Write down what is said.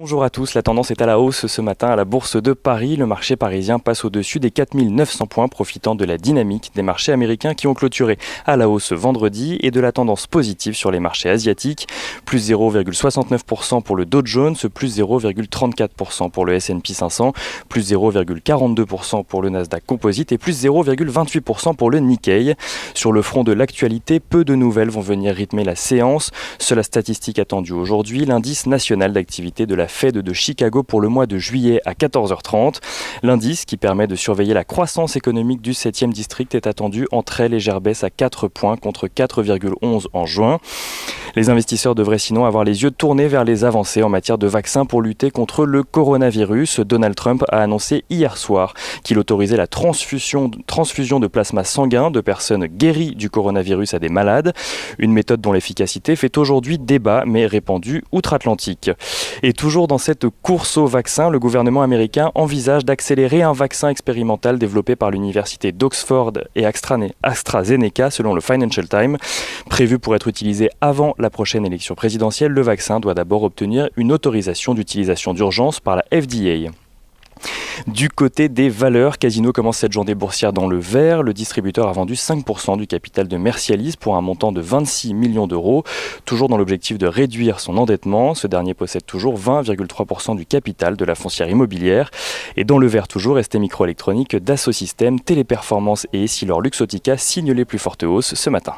Bonjour à tous, la tendance est à la hausse ce matin à la Bourse de Paris. Le marché parisien passe au-dessus des 4900 points profitant de la dynamique des marchés américains qui ont clôturé à la hausse vendredi et de la tendance positive sur les marchés asiatiques plus 0,69% pour le Dow Jones, plus 0,34% pour le S&P 500, plus 0,42% pour le Nasdaq Composite et plus 0,28% pour le Nikkei. Sur le front de l'actualité, peu de nouvelles vont venir rythmer la séance. la statistique attendue aujourd'hui, l'indice national d'activité de la Fed de Chicago pour le mois de juillet à 14h30. L'indice qui permet de surveiller la croissance économique du 7e district est attendu en très légère baisse à 4 points contre 4,11 en juin. Les investisseurs devraient sinon avoir les yeux tournés vers les avancées en matière de vaccins pour lutter contre le coronavirus. Donald Trump a annoncé hier soir qu'il autorisait la transfusion, de plasma sanguin de personnes guéries du coronavirus à des malades, une méthode dont l'efficacité fait aujourd'hui débat mais répandue outre-Atlantique. Et toujours dans cette course au vaccin, le gouvernement américain envisage d'accélérer un vaccin expérimental développé par l'université d'Oxford et AstraZeneca selon le Financial Times, prévu pour être utilisé avant la prochaine élection présidentielle, le vaccin doit d'abord obtenir une autorisation d'utilisation d'urgence par la FDA. Du côté des valeurs, Casino commence cette journée boursière dans le vert. Le distributeur a vendu 5% du capital de Mercialis pour un montant de 26 millions d'euros, toujours dans l'objectif de réduire son endettement. Ce dernier possède toujours 20,3% du capital de la foncière immobilière. Et dans le vert toujours, ST Microélectronique, Dassault Systèmes, Téléperformance et Essilor Luxotica signent les plus fortes hausses ce matin.